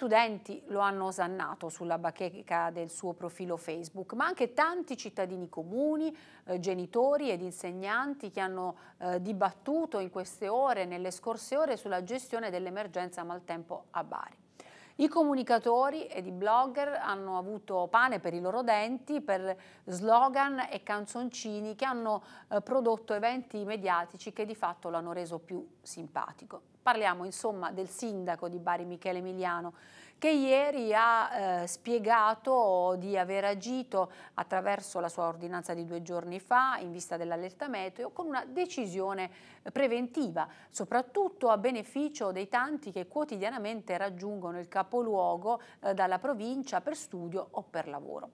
studenti lo hanno osannato sulla bacheca del suo profilo Facebook, ma anche tanti cittadini comuni, eh, genitori ed insegnanti che hanno eh, dibattuto in queste ore, nelle scorse ore, sulla gestione dell'emergenza maltempo a Bari. I comunicatori ed i blogger hanno avuto pane per i loro denti per slogan e canzoncini che hanno eh, prodotto eventi mediatici che di fatto l'hanno reso più simpatico. Parliamo insomma del sindaco di Bari Michele Emiliano che ieri ha eh, spiegato di aver agito attraverso la sua ordinanza di due giorni fa in vista dell'allerta meteo con una decisione eh, preventiva, soprattutto a beneficio dei tanti che quotidianamente raggiungono il capoluogo eh, dalla provincia per studio o per lavoro.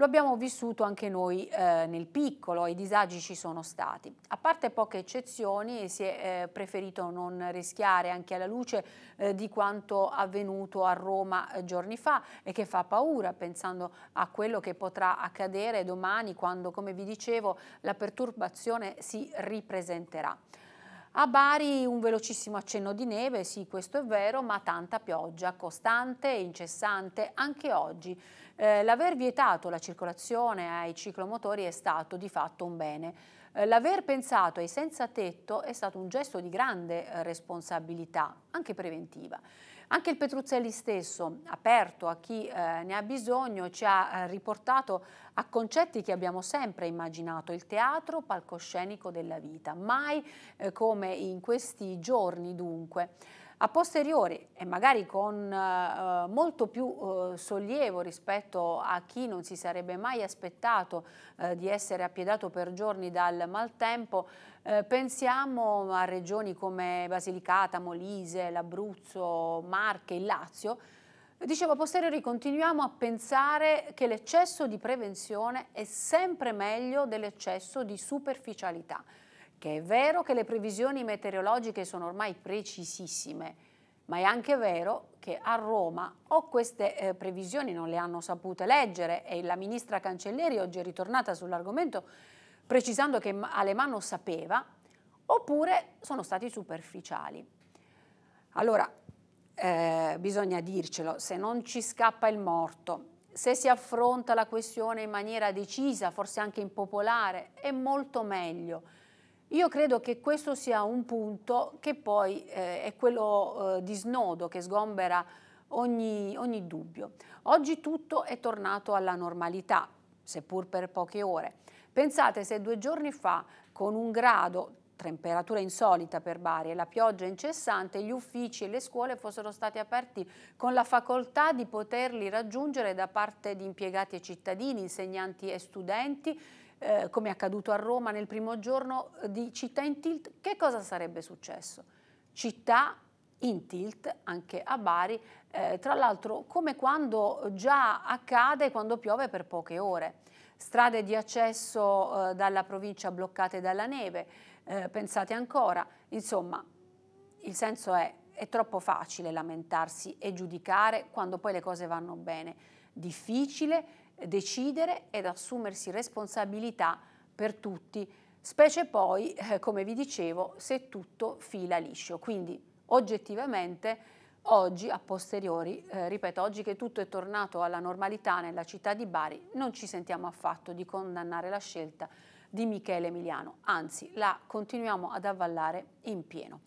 Lo abbiamo vissuto anche noi eh, nel piccolo, i disagi ci sono stati. A parte poche eccezioni si è eh, preferito non rischiare anche alla luce eh, di quanto avvenuto a Roma eh, giorni fa e che fa paura pensando a quello che potrà accadere domani quando, come vi dicevo, la perturbazione si ripresenterà. A Bari un velocissimo accenno di neve, sì questo è vero, ma tanta pioggia, costante e incessante anche oggi. Eh, L'aver vietato la circolazione ai ciclomotori è stato di fatto un bene. Eh, l'aver pensato ai senza tetto è stato un gesto di grande eh, responsabilità, anche preventiva. Anche il Petruzzelli stesso, aperto a chi eh, ne ha bisogno, ci ha eh, riportato a concetti che abbiamo sempre immaginato, il teatro palcoscenico della vita, mai eh, come in questi giorni dunque. A posteriori e magari con eh, molto più eh, sollievo rispetto a chi non si sarebbe mai aspettato eh, di essere appiedato per giorni dal maltempo, eh, pensiamo a regioni come Basilicata, Molise, l'Abruzzo, Marche, il Lazio, Dicevo, a posteriori continuiamo a pensare che l'eccesso di prevenzione è sempre meglio dell'eccesso di superficialità che è vero che le previsioni meteorologiche sono ormai precisissime, ma è anche vero che a Roma o queste eh, previsioni non le hanno sapute leggere e la ministra Cancelleri oggi è ritornata sull'argomento precisando che Alemanno sapeva, oppure sono stati superficiali. Allora, eh, bisogna dircelo, se non ci scappa il morto, se si affronta la questione in maniera decisa, forse anche impopolare, è molto meglio io credo che questo sia un punto che poi eh, è quello eh, di snodo che sgombera ogni, ogni dubbio. Oggi tutto è tornato alla normalità, seppur per poche ore. Pensate se due giorni fa, con un grado, temperatura insolita per Bari e la pioggia incessante, gli uffici e le scuole fossero stati aperti con la facoltà di poterli raggiungere da parte di impiegati e cittadini, insegnanti e studenti eh, come è accaduto a Roma nel primo giorno eh, di città in tilt, che cosa sarebbe successo? Città in tilt anche a Bari, eh, tra l'altro come quando già accade quando piove per poche ore. Strade di accesso eh, dalla provincia bloccate dalla neve, eh, pensate ancora, insomma il senso è è troppo facile lamentarsi e giudicare quando poi le cose vanno bene. Difficile decidere ed assumersi responsabilità per tutti, specie poi, eh, come vi dicevo, se tutto fila liscio. Quindi oggettivamente oggi, a posteriori, eh, ripeto, oggi che tutto è tornato alla normalità nella città di Bari, non ci sentiamo affatto di condannare la scelta di Michele Emiliano, anzi la continuiamo ad avvallare in pieno.